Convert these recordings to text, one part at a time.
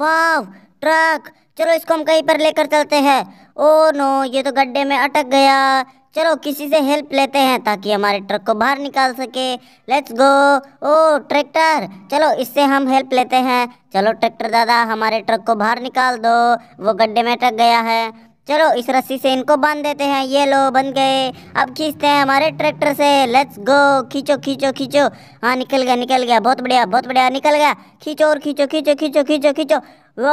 वाव truck चलो इसको हम कहीं पर लेकर चलते हैं ओ नो ये तो गड्ढे में अटक गया चलो किसी से हेल्प लेते हैं ताकि हमारे ट्रक को बाहर निकाल सके लेट्स गो ओ ट्रैक्टर चलो इससे हम हेल्प लेते हैं चलो ट्रैक्टर दादा हमारे ट्रक को बाहर निकाल दो वो गड्ढे में अटक गया है चलो इस रस्सी से इनको बांध देते हैं ये लो बन गए अब खींचते हैं हमारे ट्रैक्टर से लेट्स गो खींचो खींचो खींचो हाँ निकल गया निकल गया बहुत बढ़िया बहुत बढ़िया निकल गया खींचो और खींचो खींचो खींचो खींचो खींचो वो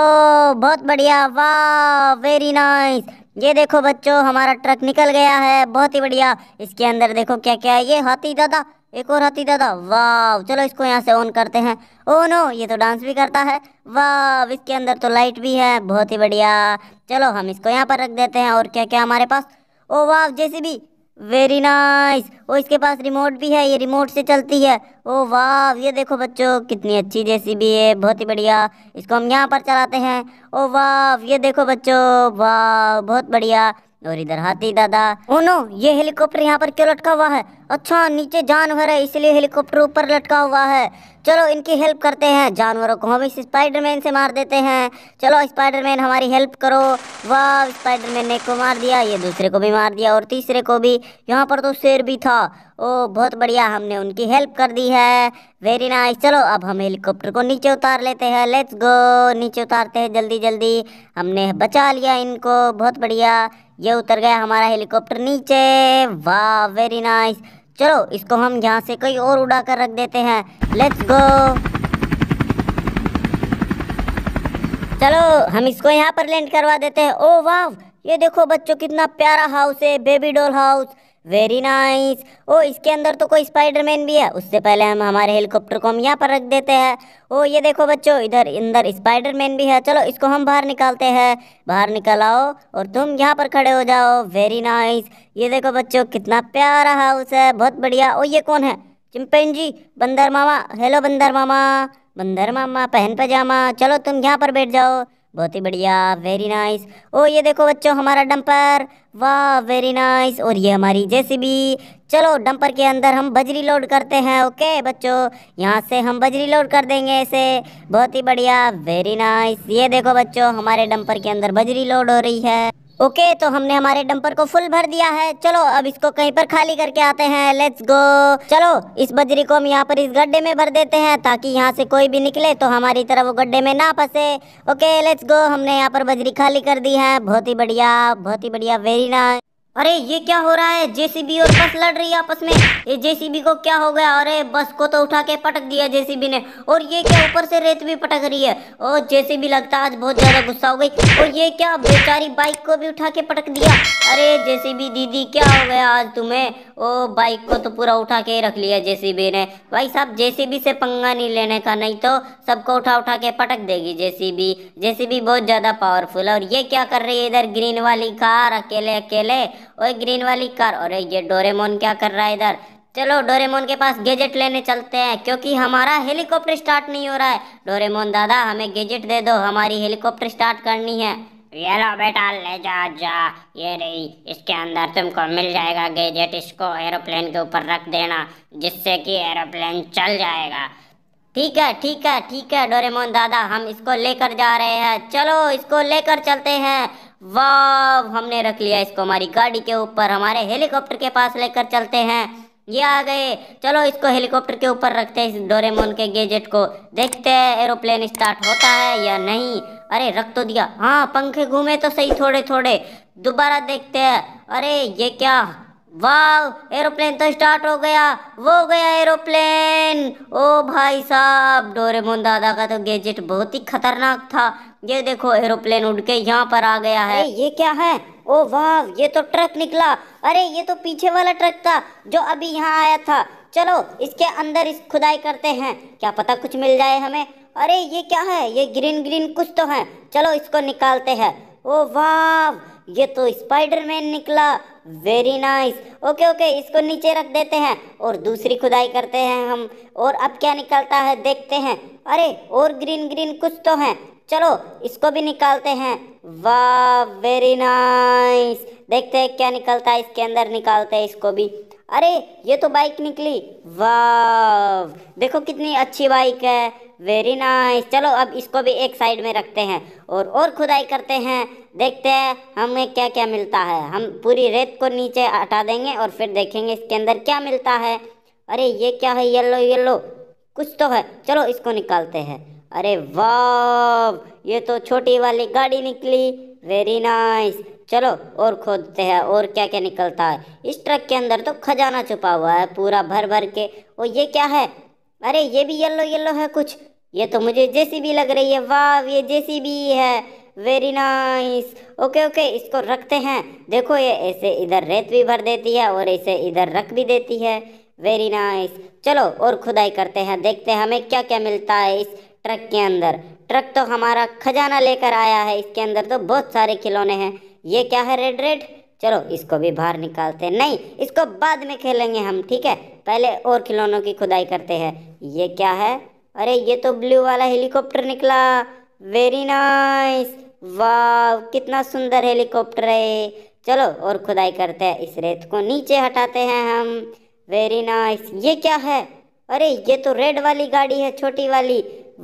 बहुत बढ़िया वाह वेरी नाइस ये देखो बच्चों हमारा ट्रक निकल गया है बहुत ही बढ़िया इसके अंदर देखो क्या क्या है ये हाथी दादा एक और हाथी दादा वाह चलो इसको यहाँ से ऑन करते हैं ओ नो ये तो डांस भी करता है वाह इसके अंदर तो लाइट भी है बहुत ही बढ़िया चलो हम इसको यहाँ पर रख देते हैं और क्या क्या हमारे पास ओ वाह जैसी भी वेरी नाइस ओ इसके पास रिमोट भी है ये रिमोट से चलती है ओ वाह ये देखो बच्चों कितनी अच्छी जैसी भी है बहुत ही बढ़िया इसको हम यहाँ पर चलाते हैं ओ वाह ये देखो बच्चों वाह बहुत बढ़िया और इधर हाथी दादा ओ नो ये हेलीकॉप्टर यहाँ पर क्यों लटका हुआ है अच्छा नीचे जानवर है इसलिए हेलीकॉप्टर ऊपर लटका हुआ है चलो इनकी हेल्प करते हैं जानवरों को हम इस स्पाइडरमैन से मार देते हैं चलो स्पाइडरमैन हमारी हेल्प करो वाह स्पाइडरमैन ने एक को मार दिया ये दूसरे को भी मार दिया और तीसरे को भी यहाँ पर तो शेर भी था ओ बहुत बढ़िया हमने उनकी हेल्प कर दी है वेरी नाइस चलो अब हम हेलीकॉप्टर को नीचे उतार लेते हैं लेट्स गो नीचे उतारते हैं जल्दी जल्दी हमने बचा लिया इनको बहुत बढ़िया ये उतर गया हमारा हेलीकॉप्टर नीचे वाह वेरी नाइस चलो इसको हम यहाँ से कहीं और उड़ा कर रख देते हैं लेट्स गो चलो हम इसको यहाँ पर लैंड करवा देते हैं ओ oh, वाह ये देखो बच्चों कितना प्यारा हाउस है baby doll house very nice ओ इसके अंदर तो कोई स्पाइडरमैन भी है उससे पहले हम हमारे हेलीकॉप्टर को हम यहाँ पर रख देते हैं ओ oh, ये देखो बच्चों इधर अंदर स्पाइडरमैन भी है चलो इसको हम बाहर निकालते हैं बाहर निकल आओ और तुम यहाँ पर खड़े हो जाओ वेरी नाइस ये देखो बच्चों कितना प्यारा हाउस है बहुत बढ़िया ओ oh, ये कौन है जी बंदर मामा हेलो बंदर मामा बंदर मामा पहन पजामा चलो तुम यहाँ पर बैठ जाओ बहुत ही बढ़िया वेरी नाइस ओ ये देखो बच्चों हमारा डंपर वाह वेरी नाइस और ये हमारी जेसीबी चलो डंपर के अंदर हम बजरी लोड करते हैं ओके बच्चों यहाँ से हम बजरी लोड कर देंगे इसे बहुत ही बढ़िया वेरी नाइस ये देखो बच्चों हमारे डंपर के अंदर बजरी लोड हो रही है ओके तो हमने हमारे डंपर को फुल भर दिया है चलो अब इसको कहीं पर खाली करके आते हैं लेट्स गो चलो इस बजरी को हम यहाँ पर इस गड्ढे में भर देते हैं ताकि यहाँ से कोई भी निकले तो हमारी तरह वो गड्ढे में ना फंसे ओके लेट्स गो हमने यहाँ पर बजरी खाली कर दी है बहुत ही बढ़िया बहुत ही बढ़िया वेरी नाइस अरे ये क्या हो रहा है जेसीबी और बस लड़ रही है आपस में ये जेसीबी को क्या हो गया अरे बस को तो उठा के पटक दिया जेसीबी ने और ये क्या ऊपर से रेत भी पटक रही है और जेसीबी लगता आज बहुत ज्यादा गुस्सा हो गई और ये क्या बेचारी बाइक को भी उठा के पटक दिया अरे जेसीबी दीदी क्या हो गया आज तुम्हें ओ बाइक को तो पूरा उठा के रख लिया जेसीबी ने भाई साहब जेसीबी से पंगा नहीं लेने का नहीं तो सबको उठा उठा के पटक देगी जेसीबी जेसीबी बहुत ज्यादा पावरफुल है और ये क्या कर रही है इधर ग्रीन वाली कार अकेले अकेले ओए ग्रीन वाली कार और ये डोरेमोन क्या कर रहा है इधर चलो डोरेमोन के पास गैजेट लेने चलते हैं क्योंकि हमारा हेलीकॉप्टर स्टार्ट नहीं हो रहा है डोरेमोन दादा हमें गैजेट दे दो हमारी हेलीकॉप्टर स्टार्ट करनी है ये लो बेटा ले जा जा ये रही इसके अंदर तुमको मिल जाएगा गैजेट इसको एरोप्लेन के ऊपर रख देना जिससे कि एरोप्लेन चल जाएगा ठीक है ठीक है ठीक है डोरेमोन दादा हम इसको लेकर जा रहे हैं चलो इसको लेकर चलते हैं वाव हमने रख लिया इसको हमारी गाड़ी के ऊपर हमारे हेलीकॉप्टर के पास लेकर चलते हैं ये आ गए चलो इसको हेलीकॉप्टर के ऊपर रखते हैं इस डोरेमोन के गैजेट को देखते हैं एरोप्लेन स्टार्ट होता है या नहीं अरे रख तो दिया हाँ पंखे घूमे तो सही थोड़े थोड़े दोबारा देखते हैं अरे ये क्या वाह एरोप्लेन तो स्टार्ट हो गया वो गया एरोप्लेन ओ भाई साहब डोरेमोन दादा का तो गैजेट बहुत ही खतरनाक था ये देखो एरोप्लेन उड़ के यहाँ पर आ गया है ये क्या है ओ वाह ये तो ट्रक निकला अरे ये तो पीछे वाला ट्रक था जो अभी यहाँ आया था चलो इसके अंदर इस खुदाई करते हैं क्या पता कुछ मिल जाए हमें अरे ये क्या है ये ग्रीन ग्रीन कुछ तो है चलो इसको निकालते हैं ओ वाह ये तो स्पाइडरमैन निकला वेरी नाइस ओके ओके इसको नीचे रख देते हैं और दूसरी खुदाई करते हैं हम और अब क्या निकलता है देखते हैं अरे और ग्रीन ग्रीन कुछ तो है चलो इसको भी निकालते हैं वाह वेरी नाइस देखते हैं क्या निकलता है इसके अंदर निकालते हैं इसको भी अरे ये तो बाइक निकली वाह देखो कितनी अच्छी बाइक है वेरी नाइस चलो अब इसको भी एक साइड में रखते हैं और और खुदाई करते हैं देखते हैं हमें क्या क्या मिलता है हम पूरी रेत को नीचे हटा देंगे और फिर देखेंगे इसके अंदर क्या मिलता है अरे ये क्या है येलो येलो कुछ तो है चलो इसको निकालते हैं अरे वाह ये तो छोटी वाली गाड़ी निकली वेरी नाइस चलो और खोदते हैं और क्या क्या निकलता है इस ट्रक के अंदर तो खजाना छुपा हुआ है पूरा भर भर के और ये क्या है अरे ये भी येलो येलो है कुछ ये तो मुझे जेसीबी लग रही है वाह ये जेसीबी है वेरी नाइस ओके ओके इसको रखते हैं देखो ये ऐसे इधर रेत भी भर देती है और इसे इधर रख भी देती है वेरी नाइस चलो और खुदाई करते हैं देखते हैं हमें क्या क्या मिलता है इस ट्रक के अंदर ट्रक तो हमारा खजाना लेकर आया है इसके अंदर तो बहुत सारे खिलौने हैं ये क्या है रेड रेड चलो इसको भी बाहर निकालते हैं नहीं इसको बाद में खेलेंगे हम ठीक है पहले और खिलौनों की खुदाई करते हैं ये क्या है अरे ये तो ब्लू वाला हेलीकॉप्टर निकला वेरी नाइस वाह कितना सुंदर हेलीकॉप्टर है चलो और खुदाई करते हैं इस रेत को नीचे हटाते हैं हम वेरी नाइस ये क्या है अरे ये तो रेड वाली गाड़ी है छोटी वाली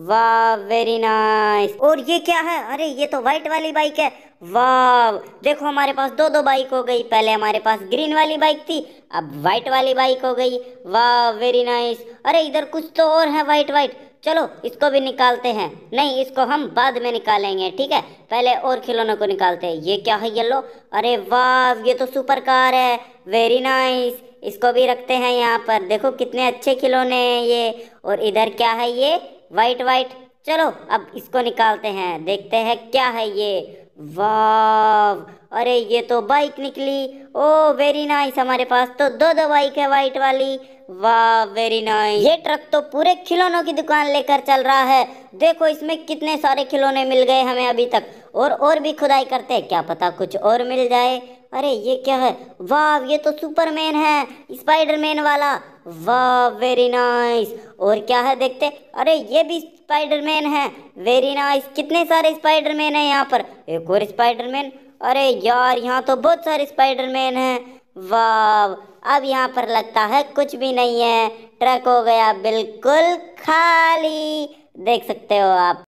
वाह वेरी नाइस और ये क्या है अरे ये तो व्हाइट वाली बाइक है वाव देखो हमारे पास दो दो बाइक हो गई पहले हमारे पास ग्रीन वाली बाइक थी अब वाइट वाली बाइक हो गई वाह वेरी नाइस अरे इधर कुछ तो और है वाइट वाइट चलो इसको भी निकालते हैं नहीं इसको हम बाद में निकालेंगे ठीक है पहले और खिलौनों को निकालते हैं ये क्या है येलो अरे वाह ये तो सुपर कार है वेरी नाइस इसको भी रखते हैं यहाँ पर देखो कितने अच्छे खिलौने हैं ये और इधर क्या है ये वाइट वाइट चलो अब इसको निकालते हैं देखते हैं क्या है ये वाव अरे ये तो बाइक निकली ओ वेरी नाइस हमारे पास तो दो दो बाइक है वाइट वाली वाह वेरी नाइस ये ट्रक तो पूरे खिलौनों की दुकान लेकर चल रहा है देखो इसमें कितने सारे खिलौने मिल गए हमें अभी तक और और भी खुदाई करते हैं क्या पता कुछ और मिल जाए अरे ये क्या है वाह ये तो सुपरमैन है स्पाइडरमैन वाला वाह वेरी नाइस और क्या है देखते अरे ये भी स्पाइडरमैन है वेरी नाइस कितने सारे स्पाइडरमैन है यहाँ पर एक और स्पाइडरमैन अरे यार यहाँ तो बहुत सारे स्पाइडरमैन हैं वाह अब यहाँ पर लगता है कुछ भी नहीं है ट्रक हो गया बिल्कुल खाली देख सकते हो आप